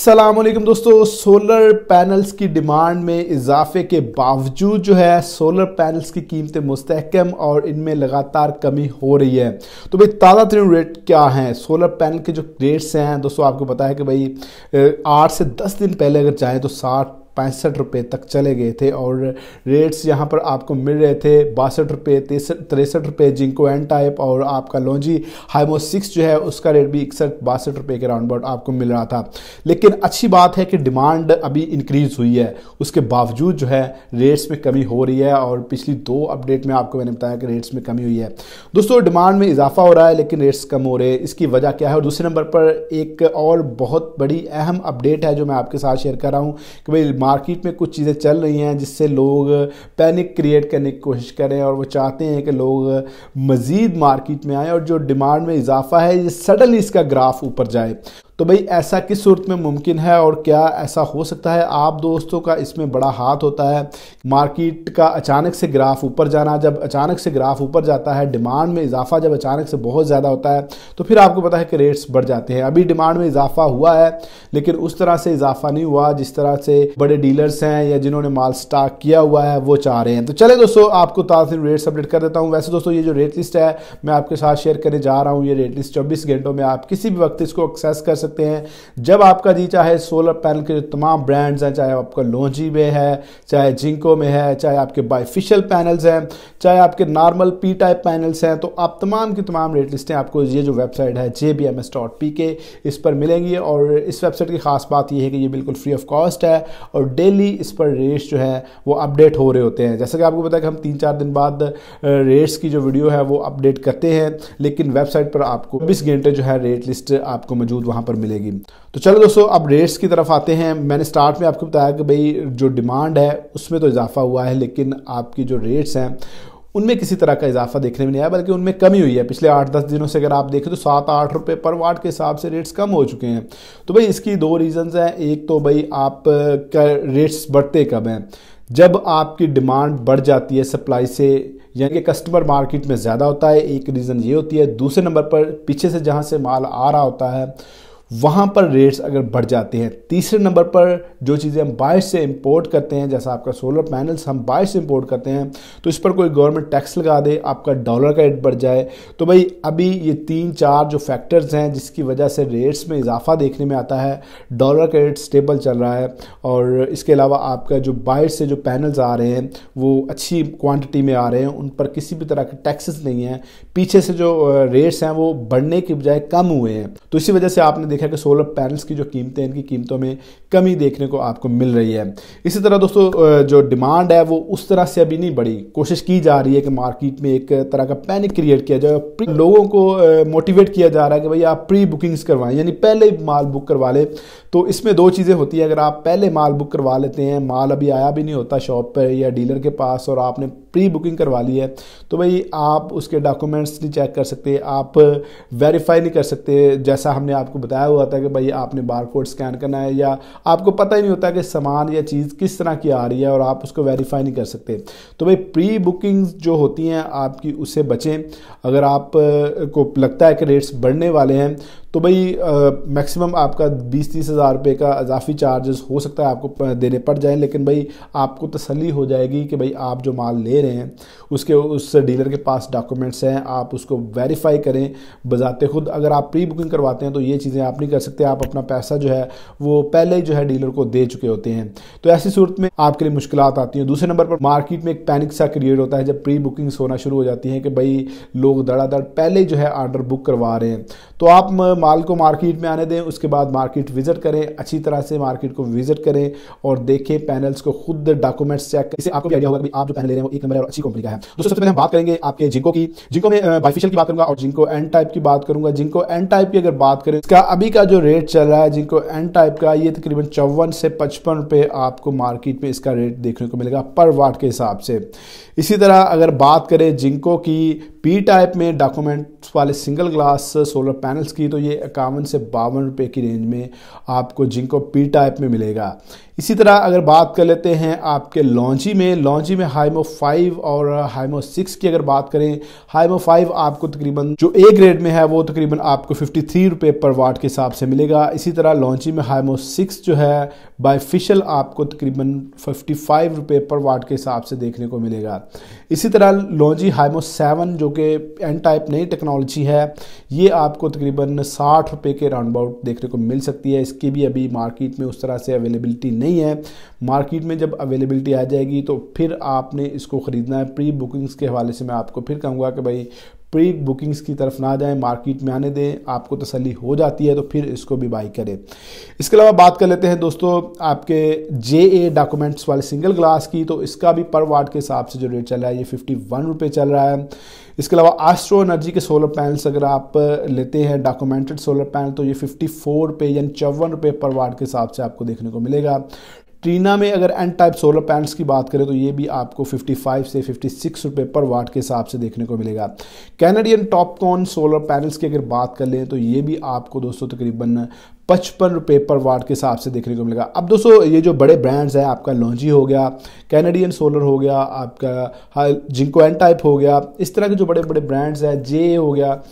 असलम दोस्तों solar panels की demand में इजाफे के बावजूद जो है सोलर पैनल्स की कीमतें मुस्तकम और इनमें लगातार कमी हो रही है तो भाई ताज़ा तरीन रेट क्या हैं सोलर पैनल के जो रेट्स हैं दोस्तों आपको पता है कि भाई आठ से दस दिन पहले अगर चाहें तो साठ पैंसठ रुपये तक चले गए थे और रेट्स यहाँ पर आपको मिल रहे थे बासठ रुपये तिरसठ रुपये जिंको एन टाइप और आपका लॉन्जी हाइमो सिक्स जो है उसका रेट भी इकसठ बासठ रुपये के राउंड अबाउट आपको मिल रहा था लेकिन अच्छी बात है कि डिमांड अभी इंक्रीज़ हुई है उसके बावजूद जो है रेट्स में कमी हो रही है और पिछली दो अपडेट में आपको मैंने बताया कि रेट्स में कमी हुई है दोस्तों डिमांड में इजाफा हो रहा है लेकिन रेट्स कम हो रहे हैं इसकी वजह क्या है और दूसरे नंबर पर एक और बहुत बड़ी अहम अपडेट है जो मैं आपके साथ शेयर कर रहा हूँ कि भाई मार्केट में कुछ चीज़ें चल रही हैं जिससे लोग पैनिक क्रिएट करने की कोशिश करें और वो चाहते हैं कि लोग मज़ीद मार्केट में आएँ और जो डिमांड में इजाफा है ये सडनली इसका ग्राफ ऊपर जाए तो भाई ऐसा किस सूरत में मुमकिन है और क्या ऐसा हो सकता है आप दोस्तों का इसमें बड़ा हाथ होता है मार्केट का अचानक से ग्राफ ऊपर जाना जब अचानक से ग्राफ ऊपर जाता है डिमांड में इजाफा जब अचानक से बहुत ज़्यादा होता है तो फिर आपको पता है कि रेट्स बढ़ जाते हैं अभी डिमांड में इजाफा हुआ है लेकिन उस तरह से इजाफा नहीं हुआ जिस तरह से बड़े डीलर्स हैं या जिन्होंने माल स्टॉक किया हुआ है वो चाह रहे हैं तो चले दोस्तों आपको ताज़ा रेट्स अपडेट कर देता हूँ वैसे दोस्तों ये जो रेट लिस्ट है मैं आपके साथ शेयर करने जा रहा हूँ ये रेट लिस्ट चौबीस घंटों में आप किसी भी वक्त इसको एक्सेस कर सकते सकते हैं जब आपका जी चाहे सोलर पैनल के जो तमाम ब्रांड्स हैं चाहे आपका लॉन्जी में है चाहे जिंको में है चाहे आपके बाइफिशल पैनल्स हैं चाहे आपके नॉर्मल पी टाइप पैनल्स हैं तो आप तमाम की तमाम रेट लिस्टें आपको ये जो वेबसाइट है J B M S dot P K इस पर मिलेंगी और इस वेबसाइट की खास बात यह है कि ये बिल्कुल फ्री ऑफ कॉस्ट है और डेली इस पर रेट्स जो है वो अपडेट हो रहे होते हैं जैसे कि आपको पता है कि हम तीन चार दिन बाद रेट्स की जो वीडियो है वो अपडेट करते हैं लेकिन वेबसाइट पर आपको चौबीस घंटे जो है रेट लिस्ट आपको मौजूद वहां पर मिलेगी तो चलो दोस्तों अब रेट्स की तरफ आते हैं मैंने स्टार्ट में आपको बताया कि भाई जो डिमांड है उसमें तो इजाफा हुआ है लेकिन आपकी जो रेट्स हैं उनमें किसी तरह का इजाफा देखने में नहीं आया बल्कि उनमें कमी हुई है पिछले आठ दस दिनों से अगर आप देखें तो सात आठ रुपये पर वाट के हिसाब से रेट्स कम हो चुके हैं तो भाई इसकी दो रीजंस हैं एक तो भाई आप का रेट्स बढ़ते कब हैं जब आपकी डिमांड बढ़ जाती है सप्लाई से यानी कि कस्टमर मार्केट में ज़्यादा होता है एक रीज़न ये होती है दूसरे नंबर पर पीछे से जहाँ से माल आ रहा होता है वहाँ पर रेट्स अगर बढ़ जाते हैं तीसरे नंबर पर जो चीज़ें हम बाइस से इंपोर्ट करते हैं जैसा आपका सोलर पैनल्स हम बाइस से इंपोर्ट करते हैं तो इस पर कोई गवर्नमेंट टैक्स लगा दे आपका डॉलर का रेट बढ़ जाए तो भाई अभी ये तीन चार जो फैक्टर्स हैं जिसकी वजह से रेट्स में इजाफा देखने में आता है डॉलर का रेट स्टेबल चल रहा है और इसके अलावा आपका जो बाइस से जो पैनल्स आ रहे हैं वो अच्छी क्वान्टिटी में आ रहे हैं उन पर किसी भी तरह के टैक्सेस नहीं हैं पीछे से जो रेट्स हैं वो बढ़ने के बजाय कम हुए हैं तो इसी वजह से आपने देखा कि सोलर पैनल्स की जो कीमतें इनकी कीमतों में कमी देखने को आपको मिल रही है इसी तरह दोस्तों जो डिमांड है वो उस तरह से अभी नहीं बढ़ी कोशिश की जा रही है कि मार्केट में एक तरह का पैनिक क्रिएट किया जाए लोगों को मोटिवेट किया जा रहा है कि भाई आप प्री बुकिंग्स करवाएं यानी पहले ही माल बुक करवा लें तो इसमें दो चीज़ें होती है अगर आप पहले माल बुक करवा लेते हैं माल अभी आया भी नहीं होता शॉप पर या डीलर के पास और आपने प्री बुकिंग करवा ली है तो भाई आप उसके डॉक्यूमेंट्स नहीं चेक कर सकते आप वेरीफाई नहीं कर सकते जैसा हमने आपको बताया हुआ था कि भाई आपने बार कोड स्कैन करना है या आपको पता ही नहीं होता कि सामान या चीज़ किस तरह की आ रही है और आप उसको वेरीफाई नहीं कर सकते तो भाई प्री बुकिंग जो होती हैं आपकी उससे बचें अगर आप को लगता है कि रेट्स बढ़ने वाले हैं तो भाई मैक्सिमम आपका बीस तीस हज़ार रुपये का अजाफी चार्जेस हो सकता है आपको देने पड़ जाए लेकिन भाई आपको तसली हो जाएगी कि भाई आप जो माल ले रहे हैं उसके उस डीलर के पास डॉक्यूमेंट्स हैं आप उसको वेरीफाई करें बजाते खुद अगर आप प्री बुकिंग करवाते हैं तो ये चीज़ें आप नहीं कर सकते आप अपना पैसा जो है वो पहले ही जो है डीलर को दे चुके होते हैं तो ऐसी सूरत में आपके लिए मुश्किल आती हैं दूसरे नंबर पर मार्केट में एक पैनिक सा क्रिएट होता है जब प्री बुकिंग्स होना शुरू हो जाती हैं कि भाई लोग दड़ा दड़ पहले ही जो है आर्डर बुक करवा रहे हैं तो आप माल को मार्केट में आने दें उसके बाद मार्केट विजिट करें अच्छी तरह से मार्केट को विजिट करें और देखें पैनल्स को खुद डॉक्यूमेंट्स चेक करें इससे आपको भी आइडिया होगा कि आप जो पैनल ले रहे हैं वो एक नंबर है और अच्छी कंपनी का है दोस्तों सबसे पहले हम बात करेंगे आपके जिंको की जिंको में बाइफिशियल की बात करूंगा और जिंको एन टाइप की बात करूंगा जिंको एन टाइप की अगर बात करें इसका अभी का जो रेट चल रहा है जिंको एन टाइप का ये तकरीबन चौवन से पचपन रुपये आपको मार्केट में इसका रेट देखने को मिलेगा पर वाट के हिसाब से इसी तरह अगर बात करें जिंको की पी टाइप में डॉक्यूमेंट्स वाले सिंगल ग्लास सोलर पैनल्स की तो ये ये इक्यावन से बावन रुपये की रेंज में आपको जिंको पी टाइप में मिलेगा इसी तरह अगर बात कर लेते हैं आपके लॉन्ची में लॉन्ची में हाइमो फाइव और हाइमो सिक्स की अगर बात करें हाइमो फाइव आपको तकरीबन जो ए ग्रेड में है वो तकरीबन आपको फिफ्टी थ्री रुपये पर वाट के हिसाब से मिलेगा इसी तरह लॉन्ची में हाइमो सिक्स जो है बाईफिशल आपको तकरीबन फिफ्टी फाइव रुपये पर वाट के हिसाब से देखने को मिलेगा इसी तरह लॉन्जी हाइमो सेवन जो कि एन टाइप नई टेक्नोलॉजी है ये आपको तकरीबन साठ रुपये के राउंड अबाउट देखने को मिल सकती है इसकी भी अभी मार्केट में उस तरह से अवेलेबिलिटी नहीं नहीं है मार्केट में जब अवेलेबिलिटी आ जाएगी तो फिर आपने इसको ख़रीदना है प्री बुकिंग्स के हवाले से मैं आपको फिर कहूँगा कि भाई प्री बुकिंग्स की तरफ ना जाएं मार्केट में आने दें आपको तसली हो जाती है तो फिर इसको भी बाई करें इसके अलावा बात कर लेते हैं दोस्तों आपके जे ए डॉक्यूमेंट्स वाले सिंगल ग्लास की तो इसका भी पर वाट के हिसाब से जो रेट चल रहा है ये फिफ्टी वन रुपये चल रहा है इसके अलावा आस्ट्रो एनर्जी के सोलर पैनल्स अगर आप लेते हैं डॉक्यूमेंटेड सोलर पैनल तो ये फिफ्टी फोर रुपये यानी चौवन रुपये पर वाट के हिसाब से आपको देखने को मिलेगा ट्रीना में अगर एन टाइप सोलर पैनल्स की बात करें तो ये भी आपको 55 से 56 रुपये पर वाट के हिसाब से देखने को मिलेगा कैनेडियन टॉपकॉन सोलर पैनल्स की अगर बात कर लें तो ये भी आपको दोस्तों तकरीबन पचपन रुपये पर वाट के हिसाब से देखने को मिलेगा अब दोस्तों ये जो बड़े ब्रांड्स हैं आपका लॉन्जी हो गया कैनेडियन सोलर हो गया आपका जिंको एन टाइप हो गया इस तरह के जो बड़े बड़े ब्रांड्स हैं जे हो गया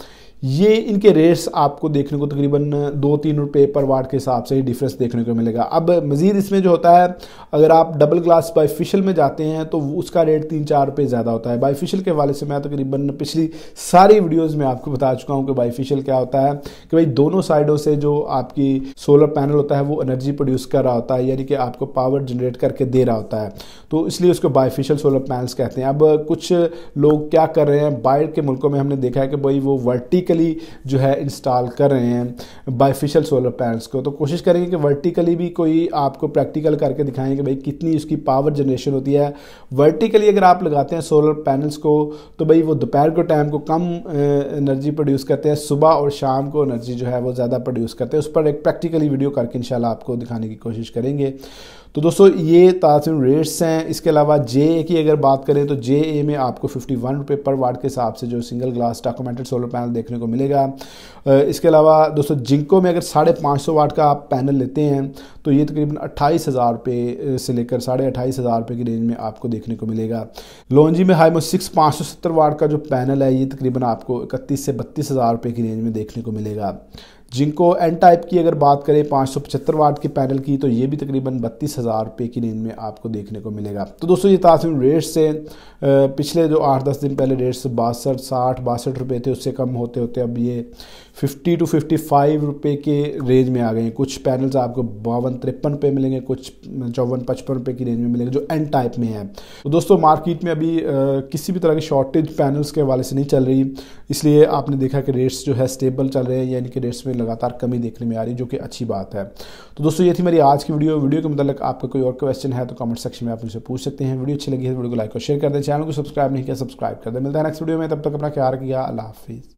ये इनके रेट्स आपको देखने को तकरीबन दो तीन रुपये पर वाट के हिसाब से ही डिफरेंस देखने को मिलेगा अब मज़ीद इसमें जो होता है अगर आप डबल ग्लास बाईफिशल में जाते हैं तो उसका रेट तीन चार रुपये ज़्यादा होता है बाईफिशल के हवाले से मैं तकरीबन पिछली सारी वीडियोज़ में आपको बता चुका हूँ कि बाईफिशल क्या होता है कि भाई दोनों साइडों से जो आपकी सोलर पैनल होता है वो एनर्जी प्रोड्यूस कर रहा होता है यानी कि आपको पावर जनरेट करके दे रहा होता है तो इसलिए उसको बाईफिशल सोलर पैनल्स कहते हैं अब कुछ लोग क्या कर रहे हैं बाहर के मुल्कों में हमने देखा है कि भाई वो वर्टिक वर्टिकली जो है इंस्टॉल कर रहे हैं बाईफिशल सोलर पैनल्स को तो कोशिश करेंगे कि वर्टिकली भी कोई आपको प्रैक्टिकल करके दिखाएं कि भाई कितनी उसकी पावर जनरेशन होती है वर्टिकली अगर आप लगाते हैं सोलर पैनल्स को तो भाई वो दोपहर के टाइम को कम एनर्जी प्रोड्यूस करते हैं सुबह और शाम को एनर्जी जो है वो ज़्यादा प्रोड्यूस करते हैं उस पर एक प्रैक्टिकली वीडियो करके इन आपको दिखाने की कोशिश करेंगे तो दोस्तों ये तासिन रेट्स हैं इसके अलावा जे ए की अगर बात करें तो जे ए में आपको फिफ्टी वन रुपये पर वाट के हिसाब से जो single glass documented solar panel देखने को मिलेगा इसके अलावा दोस्तों जिंको में अगर साढ़े पाँच सौ वाट का आप पैनल लेते हैं तो ये तकरीबन अट्ठाईस हज़ार रुपये से लेकर साढ़े अट्ठाईस हज़ार रुपये की रेंज में आपको देखने को मिलेगा लॉन्जी में हाईमो सिक्स पाँच सौ सत्तर वाट का जो पैनल है ये तकरीबन आपको इकतीस से बत्तीस हज़ार रुपये की रेंज में देखने को मिलेगा जिनको एन टाइप की अगर बात करें पाँच सौ पचहत्तर वाट के पैनल की तो ये भी तकरीबन बत्तीस हज़ार रुपये की रेंज में आपको देखने को मिलेगा तो दोस्तों ये तासीम रेट्स से पिछले जो आठ दस दिन पहले रेट्स बासठ साठ बासठ रुपये थे उससे कम होते होते अब ये फिफ्टी टू फिफ्टी फाइव रुपये के रेंज में आ गए हैं कुछ पैनल्स आपको बावन तिरपन रुपये मिलेंगे कुछ चौवन पचपन रुपये की रेंज में मिलेंगे जो एन टाइप में है तो दोस्तों मार्केट में अभी किसी भी तरह की शॉर्टेज पैनल्स के हवाले से नहीं चल रही इसलिए आपने देखा कि रेट्स जो है स्टेबल चल रहे हैं यानी कि रेट्स में लगातार कमी देखने में आ रही है जो कि अच्छी बात है तो दोस्तों ये थी मेरी आज की वीडियो वीडियो के मतलब आपका कोई और क्वेश्चन है तो कमेंट सेक्शन में आप मुझसे पूछ सकते हैं वीडियो अच्छी लगी है तो वीडियो को लाइक और शेयर कर दें चैनल को सब्सक्राइब नहीं किया सब्सक्राइब कर दें मिलता है नेक्स्ट वीडियो में तब तक अपना ख्याल किया अला हाफिज़